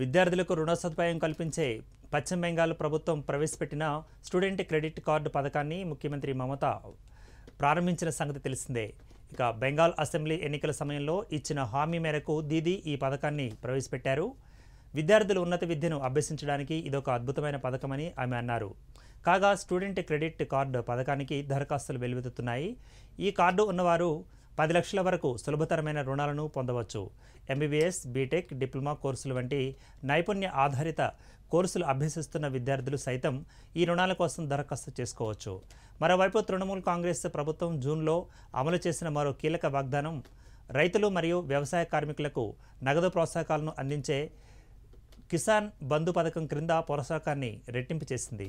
విద్యార్థులకు రుణ సదుపాయం కల్పించే పశ్చిమ బెంగాల్ ప్రభుత్వం ప్రవేశపెట్టిన స్టూడెంట్ క్రెడిట్ కార్డు పథకాన్ని ముఖ్యమంత్రి మమత ప్రారంభించిన సంగతి తెలిసిందే ఇక బెంగాల్ అసెంబ్లీ ఎన్నికల సమయంలో ఇచ్చిన హామీ మేరకు దీది ఈ పథకాన్ని ప్రవేశపెట్టారు విద్యార్థులు ఉన్నత విద్యను అభ్యసించడానికి ఇదొక అద్భుతమైన పథకమని ఆమె అన్నారు కాగా స్టూడెంట్ క్రెడిట్ కార్డు పథకానికి దరఖాస్తులు వెలువెత్తుతున్నాయి ఈ కార్డు ఉన్నవారు పది లక్షల వరకు సులభతరమైన రుణాలను పొందవచ్చు ఎంబీబీఎస్ బీటెక్ డిప్లొమా కోర్సులు వంటి నైపుణ్య ఆధారిత కోర్సులు అభ్యసిస్తున్న విద్యార్థులు సైతం ఈ రుణాల కోసం దరఖాస్తు చేసుకోవచ్చు మరోవైపు తృణమూల్ కాంగ్రెస్ ప్రభుత్వం జూన్లో అమలు చేసిన మరో కీలక వాగ్దానం రైతులు మరియు వ్యవసాయ కార్మికులకు నగదు ప్రోత్సాహకాలను అందించే కిసాన్ బంధు పథకం క్రింద ప్రోత్సాహకాన్ని రెట్టింపు చేసింది